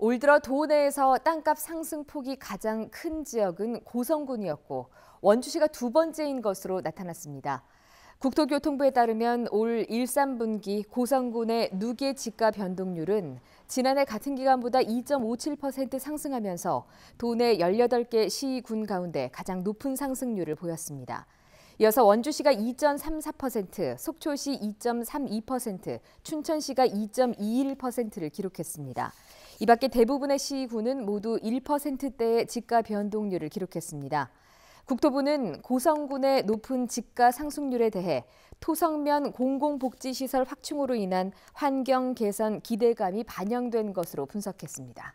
올 들어 도내에서 땅값 상승폭이 가장 큰 지역은 고성군이었고 원주시가 두 번째인 것으로 나타났습니다. 국토교통부에 따르면 올 1, 3분기 고성군의 누계 지가 변동률은 지난해 같은 기간보다 2.57% 상승하면서 도내 18개 시군 가운데 가장 높은 상승률을 보였습니다. 이어서 원주시가 2.34%, 속초시 2.32%, 춘천시가 2.21%를 기록했습니다. 이 밖에 대부분의 시군은 모두 1%대의 집가 변동률을 기록했습니다. 국토부는 고성군의 높은 집가 상승률에 대해 토성면 공공복지시설 확충으로 인한 환경 개선 기대감이 반영된 것으로 분석했습니다.